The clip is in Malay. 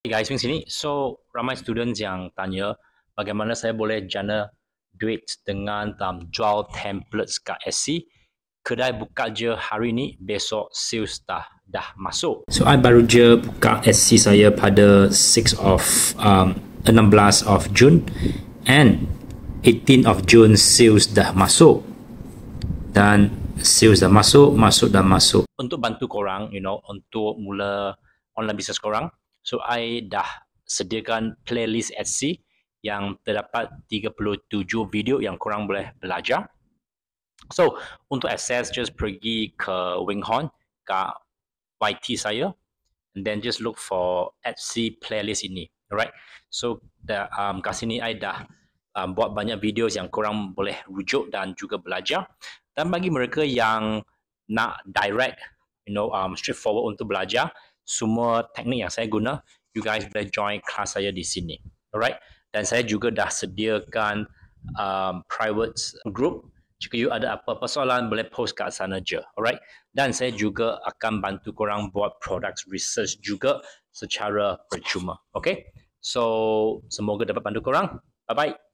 Hey guys, Ming sini. So, ramai students yang tanya bagaimana saya boleh jana duit dengan um, jual templates kat SC. Kedai buka je hari ni, besok sales dah dah masuk. So, I baru je buka SC saya pada 6 of um, 16 of June, and 18 of June sales dah masuk. Dan sales dah masuk, masuk dah masuk. Untuk bantu korang, you know, untuk mula online business korang, So I dah sediakan playlist Etsy yang terdapat 37 video yang korang boleh belajar. So untuk access just pergi ke Winghorn ke YT saya and then just look for Etsy playlist ini. Alright. So the um kat sini I dah um, buat banyak video yang korang boleh rujuk dan juga belajar. Dan bagi mereka yang nak direct you know um straightforward untuk belajar semua teknik yang saya guna, you guys boleh join kelas saya di sini. Alright? Dan saya juga dah sediakan um, private group. Jika you ada apa-apa soalan, boleh post kat sana je. Alright? Dan saya juga akan bantu korang buat product research juga secara percuma. Okay? So, semoga dapat bantu korang. Bye-bye.